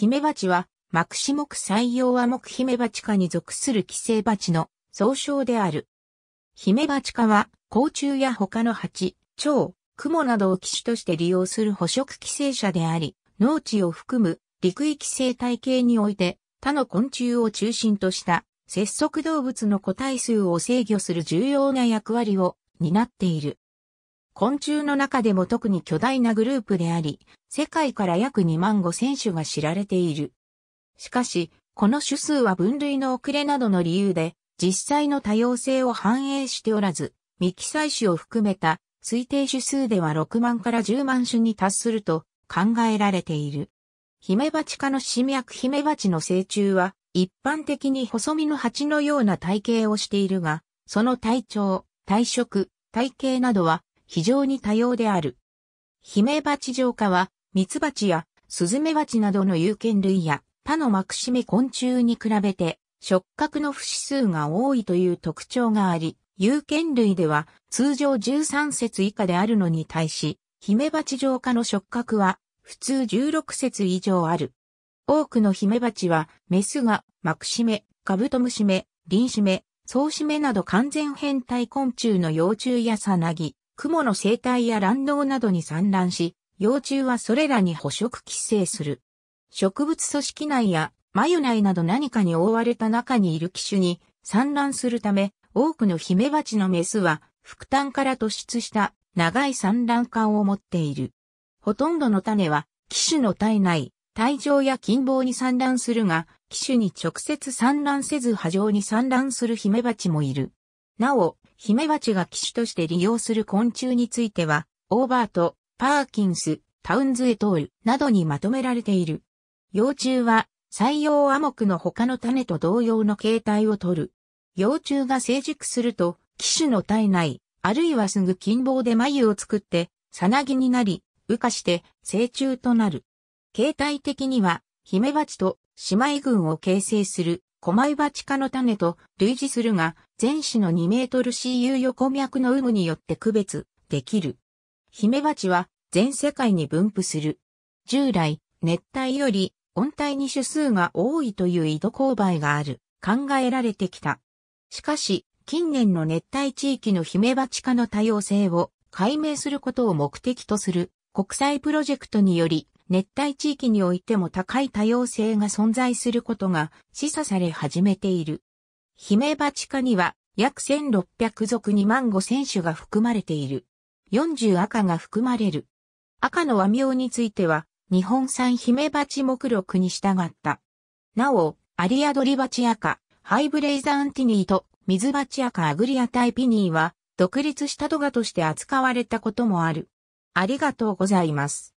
ヒメは、マクシモク採用は木姫チ科に属する寄生チの総称である。ヒメバチ科は、甲虫や他の蜂、蝶、蛛などを機種として利用する捕食寄生者であり、農地を含む陸域生態系において、他の昆虫を中心とした節足動物の個体数を制御する重要な役割を担っている。昆虫の中でも特に巨大なグループであり、世界から約2万5千種が知られている。しかし、この種数は分類の遅れなどの理由で、実際の多様性を反映しておらず、未記載種を含めた推定種数では6万から10万種に達すると考えられている。ヒメバチ科の新脈ヒメバチの成虫は、一般的に細身の蜂のような体型をしているが、その体長、体色、体型などは非常に多様である。ヒメバチ浄化は、ミツバチやスズメバチなどの有権類や他のマクシメ昆虫に比べて触覚の不死数が多いという特徴があり、有権類では通常13節以下であるのに対し、ヒメバチ浄化の触覚は普通16節以上ある。多くのヒメバチは、メスが、マクシメ、カブトムシメ、リンシメ、ソウシメなど完全変態昆虫の幼虫やサナギ、雲の生態や卵動などに産卵し、幼虫はそれらに捕食寄生する。植物組織内や眉内など何かに覆われた中にいる機種に産卵するため、多くのヒメバチのメスは、副端から突出した長い産卵管を持っている。ほとんどの種は、機種の体内、体上や近傍に産卵するが、機種に直接産卵せず波状に産卵するヒメバチもいる。なお、ヒメバチが機種として利用する昆虫については、オーバート、パーキンス、タウンズエトールなどにまとめられている。幼虫は、採用アモクの他の種と同様の形態をとる。幼虫が成熟すると、機種の体内、あるいはすぐ近傍で眉を作って、さなぎになり、羽化して成虫となる。形態的には、ヒメバチと姉妹群を形成する狛岩地下の種と類似するが、全種の2メートル CU 横脈の有無によって区別できる。ヒメバチは全世界に分布する。従来、熱帯より温帯に種数が多いという井戸勾配がある、考えられてきた。しかし、近年の熱帯地域のヒメバチ科の多様性を解明することを目的とする国際プロジェクトにより熱帯地域においても高い多様性が存在することが示唆され始めている。ヒメバチ科には約1600属2万5000種が含まれている。40赤が含まれる。赤の和名については、日本産ヒメバチ目録に従った。なお、アリアドリバチ赤、ハイブレイザアンティニーと水バチ赤アグリアタイピニーは、独立したドガとして扱われたこともある。ありがとうございます。